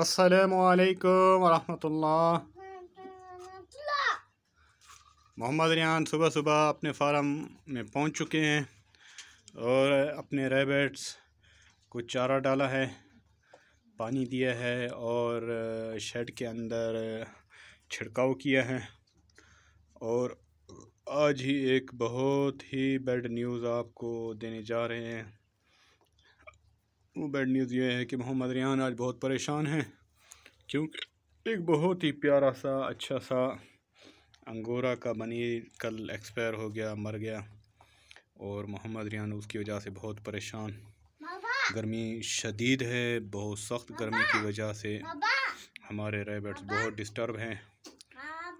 السلام علیکم ورحمۃ اللہ محمد ریان صبح صبح اپنے فارم میں پہنچ چکے ہیں اور اپنے ریبٹس کو چارہ ڈالا ہے پانی دیا ہے اور شیڈ کے اندر چھڑکاؤ کیا ہے اور آج ہی ایک بہت ہی بیڈ نیوز آپ کو دینے جا رہے ہیں وہ بیڈ نیوز یہ ہے کہ محمد ریان آج بہت پریشان ہیں کیونکہ ایک بہت ہی پیارا سا اچھا سا انگورا کا بنی کل ایکسپائر ہو گیا مر گیا اور محمد ریان اس کی وجہ سے بہت پریشان گرمی شدید ہے بہت سخت گرمی کی وجہ سے ہمارے ریبٹس بہت ڈسٹرب ہیں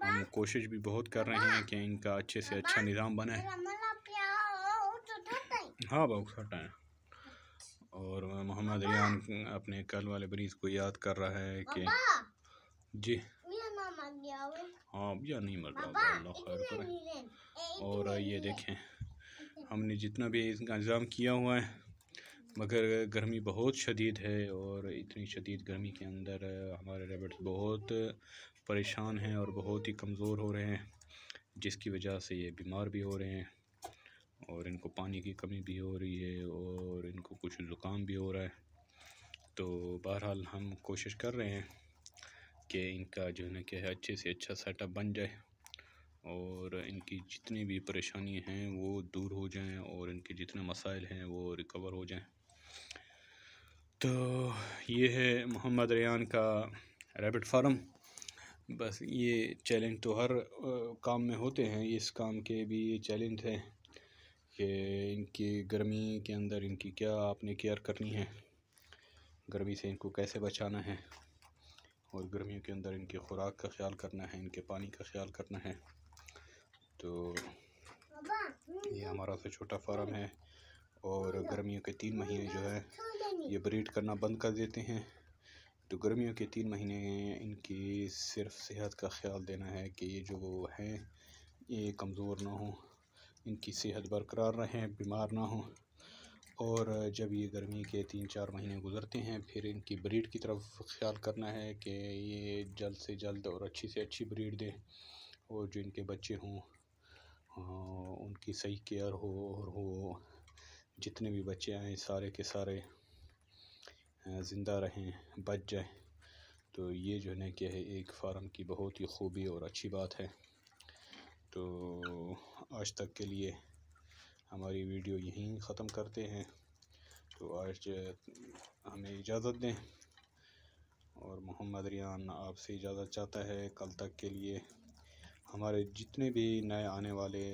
ہم کوشش بھی بہت کر رہے ہیں کہ ان کا اچھے سے اچھا نظام بنے ہاں بہت ہے اور ادریان اپنے کل والے بریز کو یاد کر رہا ہے کہ جی ہاں مر رہا اللہ خیر کرے اور یہ دیکھیں ہم نے جتنا بھی اس کا انتظام کیا ہوا ہے مگر گرمی بہت شدید ہے اور اتنی شدید گرمی کے اندر ہمارے ریبٹس بہت پریشان ہیں اور بہت ہی کمزور ہو رہے ہیں جس کی وجہ سے یہ بیمار بھی ہو رہے ہیں اور ان کو پانی کی کمی بھی ہو رہی ہے اور ان کو کچھ زکام بھی ہو رہا ہے تو بہرحال ہم کوشش کر رہے ہیں کہ ان کا جو ہے نا کہ اچھے سے اچھا سیٹ اپ بن جائے اور ان کی جتنی بھی پریشانی ہیں وہ دور ہو جائیں اور ان کے جتنے مسائل ہیں وہ ریکور ہو جائیں تو یہ ہے محمد ریان کا ریبٹ فارم بس یہ چیلنج تو ہر کام میں ہوتے ہیں اس کام کے بھی یہ چیلنج ہے کہ ان کی گرمی کے اندر ان کی کیا آپ نے کیئر کرنی ہے گرمی سے ان کو کیسے بچانا ہے اور گرمیوں کے اندر ان کی خوراک کا خیال کرنا ہے ان کے پانی کا خیال کرنا ہے تو یہ ہمارا سا چھوٹا فارم ہے اور گرمیوں کے تین مہینے جو ہے یہ بریڈ کرنا بند کر دیتے ہیں تو گرمیوں کے تین مہینے ان کی صرف صحت کا خیال دینا ہے کہ یہ جو ہیں یہ کمزور نہ ہوں ان کی صحت برقرار رہیں بیمار نہ ہوں اور جب یہ گرمی کے تین چار مہینے گزرتے ہیں پھر ان کی بریڈ کی طرف خیال کرنا ہے کہ یہ جلد سے جلد اور اچھی سے اچھی بریڈ دیں اور جو ان کے بچے ہوں ہاں، ان کی صحیح کیئر ہو اور وہ جتنے بھی بچے آئیں سارے کے سارے زندہ رہیں بچ جائیں تو یہ جو ہے نا ایک فارم کی بہت ہی خوبی اور اچھی بات ہے تو آج تک کے لیے ہماری ویڈیو یہیں ختم کرتے ہیں تو آج ہمیں اجازت دیں اور محمد ریان آپ سے اجازت چاہتا ہے کل تک کے لیے ہمارے جتنے بھی نئے آنے والے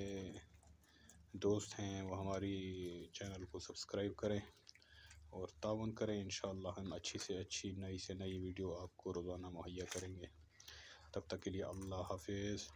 دوست ہیں وہ ہماری چینل کو سبسکرائب کریں اور تعاون کریں انشاءاللہ ہم اچھی سے اچھی نئی سے نئی ویڈیو آپ کو روزانہ مہیا کریں گے تب تک کے لیے اللہ حافظ